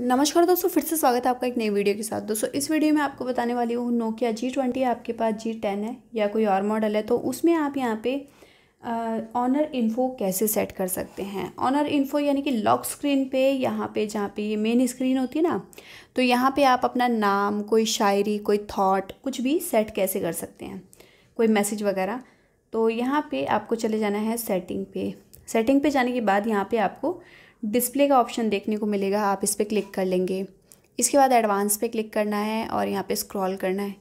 नमस्कार दोस्तों फिर से स्वागत है आपका एक नई वीडियो के साथ दोस्तों इस वीडियो में आपको बताने वाली हूँ नोकिया जी ट्वेंटी आपके पास जी टेन है या कोई और मॉडल है तो उसमें आप यहाँ पे ऑनर इन्फो कैसे सेट कर सकते हैं ऑनर इन्फो यानी कि लॉक स्क्रीन पे यहाँ पे जहाँ पे ये मेन स्क्रीन होती है ना तो यहाँ पर आप अपना नाम कोई शायरी कोई थाट कुछ भी सेट कैसे कर सकते हैं कोई मैसेज वगैरह तो यहाँ पर आपको चले जाना है सेटिंग पे सेटिंग पे जाने के बाद यहाँ पर आपको डिस्प्ले का ऑप्शन देखने को मिलेगा आप इस पर क्लिक कर लेंगे इसके बाद एडवांस पे क्लिक करना है और यहाँ पे स्क्रॉल करना है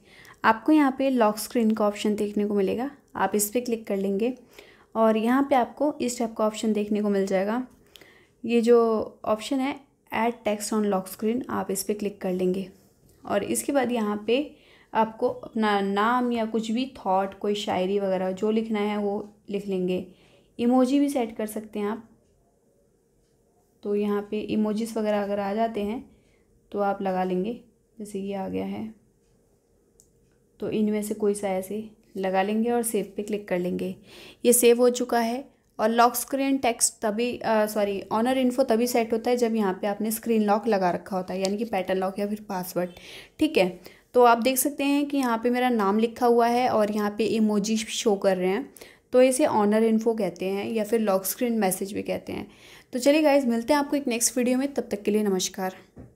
आपको यहाँ पे लॉक स्क्रीन का ऑप्शन देखने को मिलेगा आप इस पर क्लिक कर लेंगे और यहाँ पे आपको इस टाइप का ऑप्शन देखने को मिल जाएगा ये जो ऑप्शन है add text on lock screen आप इस पर क्लिक कर लेंगे और इसके बाद यहाँ पर आपको अपना नाम या कुछ भी थाट कोई शायरी वगैरह जो लिखना है वो लिख लेंगे इमोजी भी सेट कर सकते हैं आप तो यहाँ पे इमोजीज़ वगैरह अगर आ जाते हैं तो आप लगा लेंगे जैसे ये आ गया है तो इनमें से कोई सा ऐसे लगा लेंगे और सेव पे क्लिक कर लेंगे ये सेव हो चुका है और लॉक स्क्रीन टेक्स्ट तभी सॉरी ऑनर इन्फो तभी सेट होता है जब यहाँ पे आपने स्क्रीन लॉक लगा रखा होता है यानी कि पैटर्न लॉक या फिर पासवर्ड ठीक है तो आप देख सकते हैं कि यहाँ पे मेरा नाम लिखा हुआ है और यहाँ पे इमोजी शो कर रहे हैं तो इसे ऑनर इन्फो कहते हैं या फिर लॉक स्क्रीन मैसेज भी कहते हैं तो चलिए गाइज मिलते हैं आपको एक नेक्स्ट वीडियो में तब तक के लिए नमस्कार